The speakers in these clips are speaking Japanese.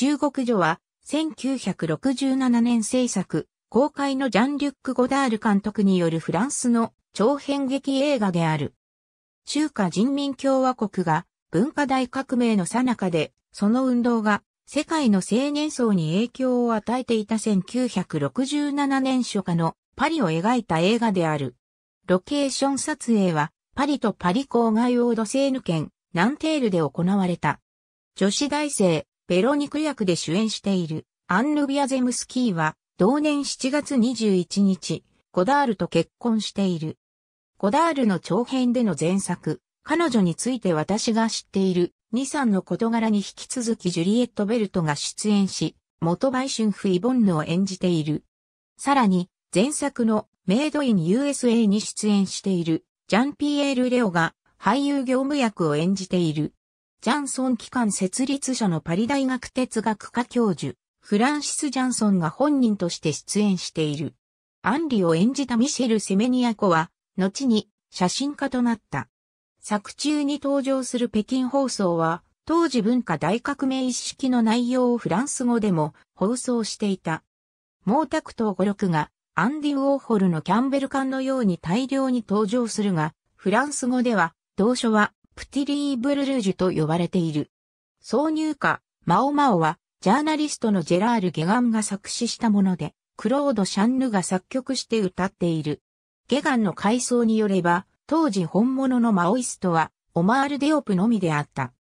中国女は、1967年制作、公開のジャン・リュック・ゴダール監督によるフランスの長編劇映画である。中華人民共和国が文化大革命の最中で、その運動が世界の青年層に影響を与えていた1967年初夏のパリを描いた映画である。ロケーション撮影はパリとパリ郊外オードセーヌ県ナンテールで行われた。女子大生、ベロニク役で主演しているアンヌ・ビアゼムスキーは同年7月21日、ゴダールと結婚している。ゴダールの長編での前作、彼女について私が知っている2、3の事柄に引き続きジュリエット・ベルトが出演し、元売春婦イボンヌを演じている。さらに、前作のメイドイン USA に出演しているジャンピエール・レオが俳優業務役を演じている。ジャンソン機関設立者のパリ大学哲学科教授、フランシス・ジャンソンが本人として出演している。アンリを演じたミシェル・セメニアコは、後に写真家となった。作中に登場する北京放送は、当時文化大革命一式の内容をフランス語でも放送していた。毛沢東語録がアンディ・ウォーホルのキャンベル館のように大量に登場するが、フランス語では、同書はプティリー・ブルルージュと呼ばれている。挿入歌、マオマオは、ジャーナリストのジェラール・ゲガンが作詞したもので、クロード・シャンヌが作曲して歌っている。ゲガンの回想によれば、当時本物のマオイストは、オマール・デオプのみであった。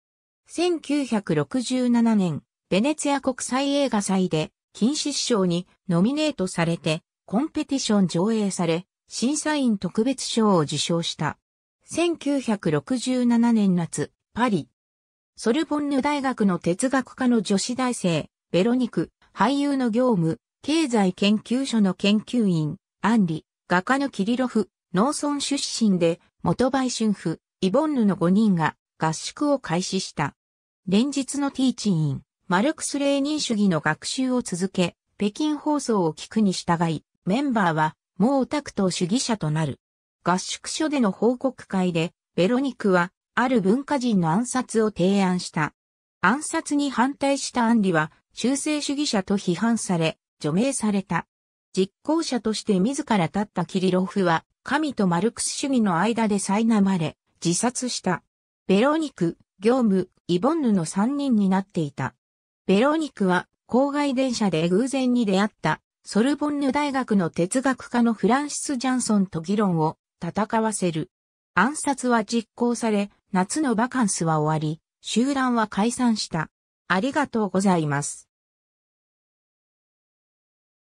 1967年、ベネツィア国際映画祭で、金獅子賞にノミネートされて、コンペティション上映され、審査員特別賞を受賞した。1967年夏、パリ。ソルボンヌ大学の哲学科の女子大生、ベロニク、俳優の業務、経済研究所の研究員、アンリ、画家のキリロフ、農村出身で、元売春婦、イボンヌの5人が合宿を開始した。連日のティーチイン、マルクス・レーニン主義の学習を続け、北京放送を聞くに従い、メンバーはもうオタクと主義者となる。合宿所での報告会で、ベロニクは、ある文化人の暗殺を提案した。暗殺に反対したアンリは、修正主義者と批判され、除名された。実行者として自ら立ったキリロフは、神とマルクス主義の間で苛まれ、自殺した。ベロニク、業務、イボンヌの三人になっていた。ベロニクは、郊外電車で偶然に出会った、ソルボンヌ大学の哲学家のフランシス・ジャンソンと議論を戦わせる。暗殺は実行され、夏のバカンスは終わり、集団は解散した。ありがとうございます。